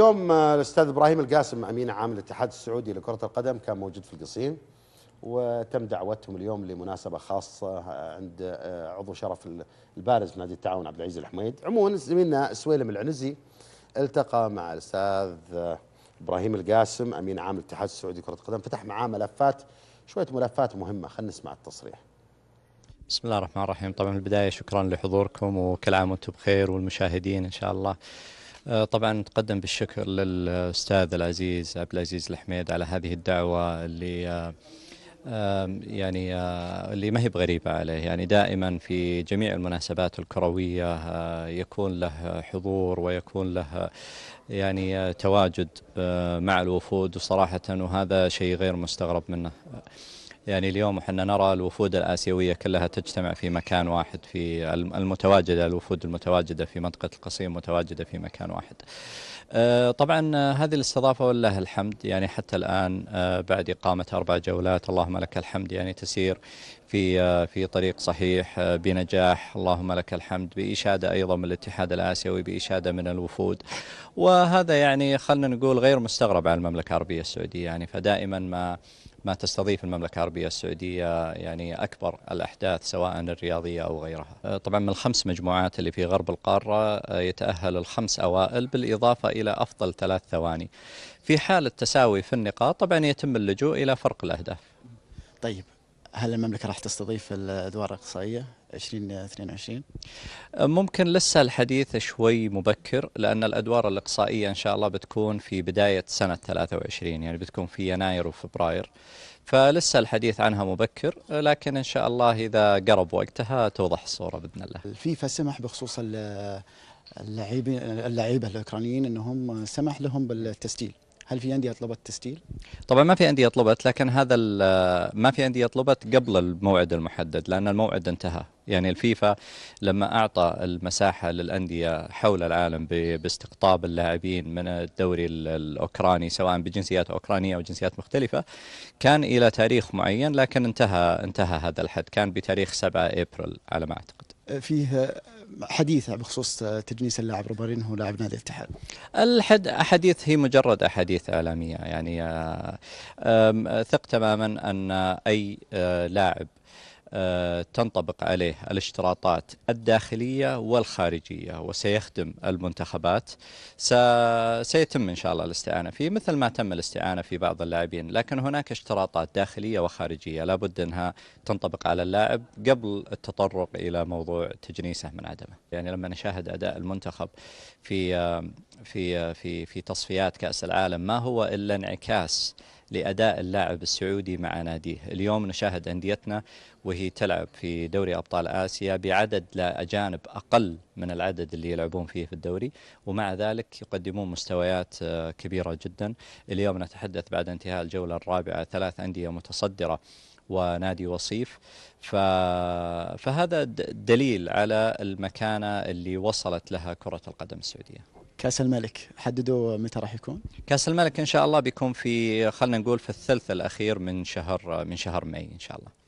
اليوم آه، الاستاذ ابراهيم القاسم امين عام الاتحاد السعودي لكره القدم كان موجود في القصيم وتم دعوتهم اليوم لمناسبه خاصه آه، عند آه، عضو شرف البارز في نادي التعاون عبد العزيز الحميد عموما زميلنا سويلم العنزي التقى مع الاستاذ ابراهيم القاسم امين عام الاتحاد السعودي لكره القدم فتح معاه ملفات شويه ملفات مهمه خلينا نسمع التصريح بسم الله الرحمن الرحيم طبعا في البدايه شكرا لحضوركم وكل عام وانتم بخير والمشاهدين ان شاء الله آه، طبعا نتقدم بالشكر للاستاذ العزيز عبد العزيز الحميد على هذه الدعوه اللي آه، يعني آه، اللي ما هي بغريبه عليه يعني دائما في جميع المناسبات الكرويه يكون له حضور ويكون له يعني تواجد مع الوفود وصراحه وهذا شيء غير مستغرب منه يعني اليوم احنا نرى الوفود الآسيوية كلها تجتمع في مكان واحد في المتواجدة الوفود المتواجدة في منطقة القصيم متواجدة في مكان واحد آه، طبعا هذه الاستضافة ولله الحمد يعني حتى الآن آه، بعد إقامة أربع جولات اللهم لك الحمد يعني تسير في آه، في طريق صحيح بنجاح اللهم لك الحمد بإشادة أيضا من الاتحاد الآسيوي بإشادة من الوفود وهذا يعني خلنا نقول غير مستغرب على المملكة العربية السعودية يعني فدائما ما ما تستضيف المملكة العربية السعودية يعني أكبر الأحداث سواء الرياضية أو غيرها أه، طبعا من الخمس مجموعات اللي في غرب القارة أه، يتأهل الخمس أوائل بالإضافة إلى أفضل ثلاث ثواني في حال التساوي في النقاط طبعا يتم اللجوء إلى فرق الأهداف طيب هل المملكة راح تستضيف الأدوار الإقصائية 2022 أه، ممكن لسه الحديث شوي مبكر لأن الأدوار الإقصائية إن شاء الله بتكون في بداية سنة 23 يعني بتكون في يناير وفبراير فلسه الحديث عنها مبكر لكن إن شاء الله إذا قرب وقتها توضح الصورة بإذن الله الفيفا سمح بخصوص اللاعبين اللعيبه الاوكرانيين انهم سمح لهم بالتسجيل هل في انديه طلبت تسجيل؟ طبعا ما في انديه طلبت لكن هذا ما في انديه طلبت قبل الموعد المحدد لان الموعد انتهى يعني الفيفا لما أعطى المساحة للأندية حول العالم باستقطاب اللاعبين من الدوري الأوكراني سواء بجنسيات أوكرانية أو جنسيات مختلفة كان إلى تاريخ معين لكن انتهى انتهى هذا الحد كان بتاريخ 7 ابريل على ما أعتقد فيه حديثة بخصوص تجنيس اللاعب روبارين هو لاعب نادي الاتحاد الحد أحاديث هي مجرد أحاديث إعلامية يعني آه، آه، ثق تماما أن أي آه، لاعب آه، تنطبق عليه الاشتراطات الداخلية والخارجية وسيخدم المنتخبات سيتم إن شاء الله الاستعانة فيه مثل ما تم الاستعانة في بعض اللاعبين لكن هناك اشتراطات داخلية وخارجية لابد أنها تنطبق على اللاعب قبل التطرق إلى موضوع تجنيسه من عدمه يعني لما نشاهد أداء المنتخب في آه، في آه، في في تصفيات كأس العالم ما هو إلا انعكاس لأداء اللاعب السعودي مع ناديه اليوم نشاهد أنديتنا وهي تلعب في دوري أبطال آسيا بعدد أجانب أقل من العدد اللي يلعبون فيه في الدوري ومع ذلك يقدمون مستويات آه، كبيرة جدا اليوم نتحدث بعد انتهاء الجولة الرابعة ثلاث أندية متصدرة ونادي وصيف ف... فهذا دليل على المكانة اللي وصلت لها كرة القدم السعودية كاس الملك حددوا متى راح يكون؟ كاس الملك ان شاء الله بيكون في خلينا نقول في الثلث الاخير من شهر من شهر ماي ان شاء الله.